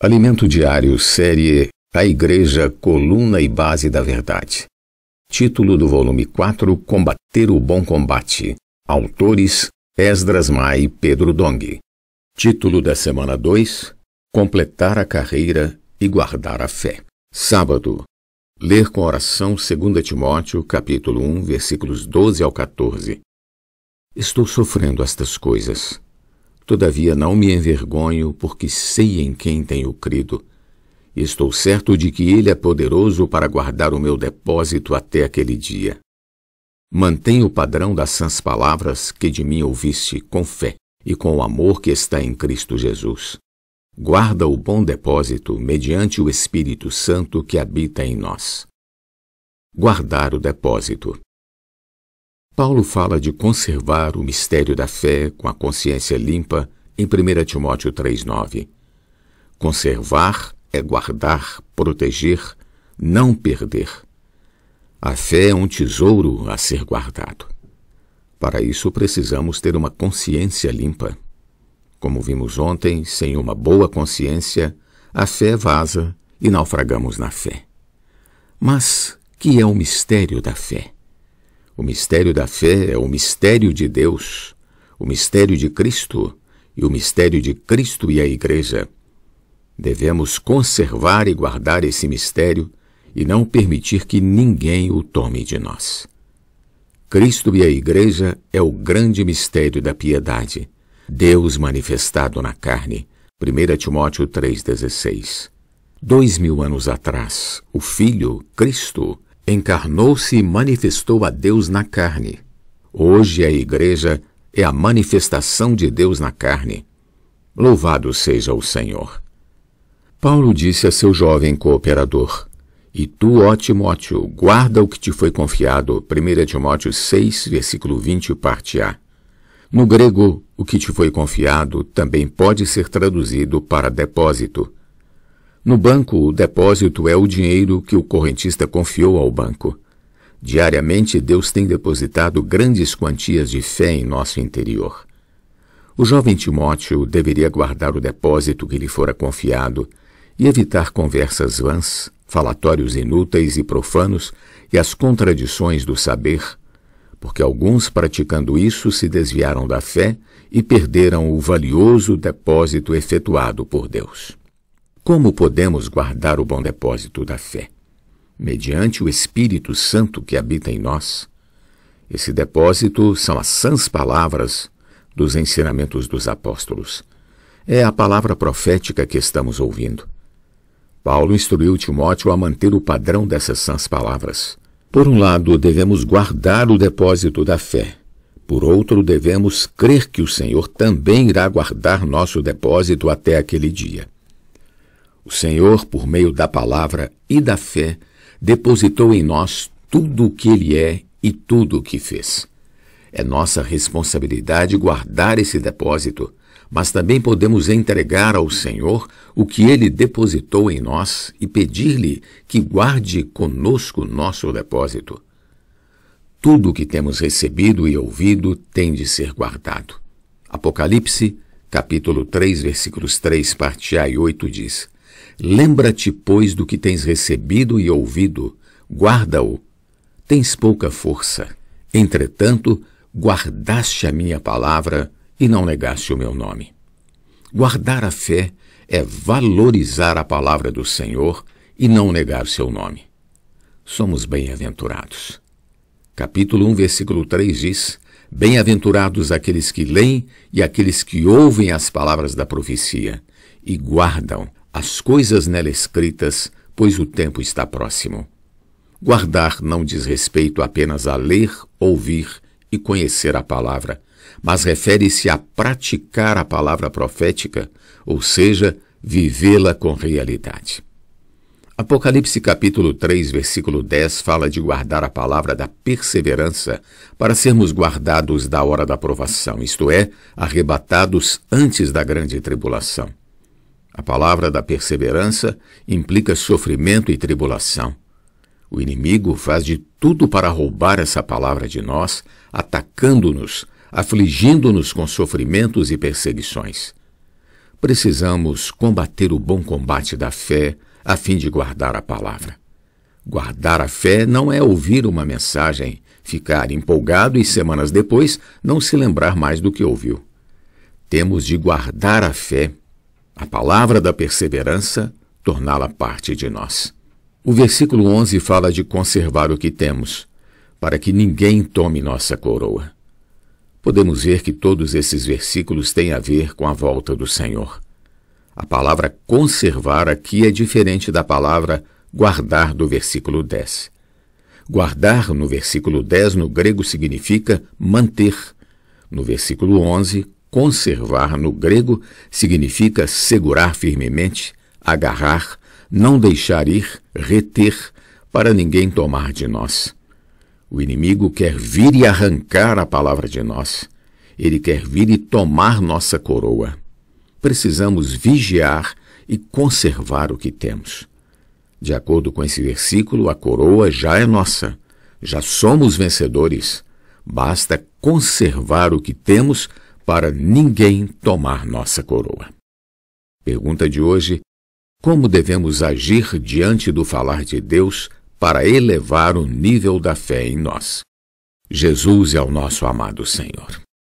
Alimento Diário, série A Igreja, Coluna e Base da Verdade. Título do volume 4: Combater o Bom Combate. Autores: Esdras Mai e Pedro Dong. Título da semana 2: Completar a carreira e guardar a fé. Sábado. Ler com oração 2 Timóteo, capítulo 1, versículos 12 ao 14. Estou sofrendo estas coisas Todavia não me envergonho, porque sei em quem tenho crido. Estou certo de que Ele é poderoso para guardar o meu depósito até aquele dia. Mantém o padrão das sãs palavras que de mim ouviste com fé e com o amor que está em Cristo Jesus. Guarda o bom depósito mediante o Espírito Santo que habita em nós. Guardar o depósito. Paulo fala de conservar o mistério da fé com a consciência limpa em 1 Timóteo 3,9. Conservar é guardar, proteger, não perder. A fé é um tesouro a ser guardado. Para isso precisamos ter uma consciência limpa. Como vimos ontem, sem uma boa consciência, a fé vaza e naufragamos na fé. Mas que é o mistério da fé? O mistério da fé é o mistério de Deus, o mistério de Cristo e o mistério de Cristo e a Igreja. Devemos conservar e guardar esse mistério e não permitir que ninguém o tome de nós. Cristo e a Igreja é o grande mistério da piedade, Deus manifestado na carne. 1 Timóteo 3,16 Dois mil anos atrás, o Filho, Cristo, encarnou-se e manifestou a Deus na carne. Hoje a Igreja é a manifestação de Deus na carne. Louvado seja o Senhor. Paulo disse a seu jovem cooperador: E tu, ó Timóteo, guarda o que te foi confiado. 1 Timóteo 6, versículo 20, parte A. No grego, o que te foi confiado também pode ser traduzido para depósito. No banco, o depósito é o dinheiro que o correntista confiou ao banco. Diariamente, Deus tem depositado grandes quantias de fé em nosso interior. O jovem Timóteo deveria guardar o depósito que lhe fora confiado e evitar conversas vãs, falatórios inúteis e profanos e as contradições do saber, porque alguns praticando isso se desviaram da fé e perderam o valioso depósito efetuado por Deus. Como podemos guardar o bom depósito da fé? Mediante o Espírito Santo que habita em nós. Esse depósito são as sãs palavras dos ensinamentos dos apóstolos. É a palavra profética que estamos ouvindo. Paulo instruiu Timóteo a manter o padrão dessas sãs palavras. Por um lado, devemos guardar o depósito da fé. Por outro, devemos crer que o Senhor também irá guardar nosso depósito até aquele dia. O Senhor, por meio da palavra e da fé, depositou em nós tudo o que Ele é e tudo o que fez. É nossa responsabilidade guardar esse depósito, mas também podemos entregar ao Senhor o que Ele depositou em nós e pedir-lhe que guarde conosco nosso depósito. Tudo o que temos recebido e ouvido tem de ser guardado. Apocalipse, capítulo 3, versículos 3, parte A e 8 diz: Lembra-te, pois, do que tens recebido e ouvido, guarda-o. Tens pouca força. Entretanto, guardaste a minha palavra e não negaste o meu nome. Guardar a fé é valorizar a palavra do Senhor e não negar seu nome. Somos bem-aventurados. Capítulo 1, versículo 3 diz: Bem-aventurados aqueles que leem e aqueles que ouvem as palavras da profecia e guardam as coisas nela escritas, pois o tempo está próximo. Guardar não diz respeito apenas a ler, ouvir e conhecer a palavra, mas refere-se a praticar a palavra profética, ou seja, vivê-la com realidade. Apocalipse capítulo 3, versículo 10 fala de guardar a palavra da perseverança para sermos guardados da hora da provação, isto é, arrebatados antes da grande tribulação. A palavra da perseverança implica sofrimento e tribulação. O inimigo faz de tudo para roubar essa palavra de nós, atacando-nos, afligindo-nos com sofrimentos e perseguições. Precisamos combater o bom combate da fé a fim de guardar a palavra. Guardar a fé não é ouvir uma mensagem, ficar empolgado e semanas depois não se lembrar mais do que ouviu. Temos de guardar a fé a palavra da perseverança, torná-la parte de nós. O versículo 11 fala de conservar o que temos, para que ninguém tome nossa coroa. Podemos ver que todos esses versículos têm a ver com a volta do Senhor. A palavra conservar aqui é diferente da palavra guardar do versículo 10. Guardar no versículo 10 no grego significa manter, no versículo 11, Conservar no grego significa segurar firmemente, agarrar, não deixar ir, reter, para ninguém tomar de nós. O inimigo quer vir e arrancar a palavra de nós. Ele quer vir e tomar nossa coroa. Precisamos vigiar e conservar o que temos. De acordo com esse versículo, a coroa já é nossa. Já somos vencedores. Basta conservar o que temos para ninguém tomar nossa coroa. Pergunta de hoje: Como devemos agir diante do falar de Deus para elevar o nível da fé em nós? Jesus é o nosso amado Senhor.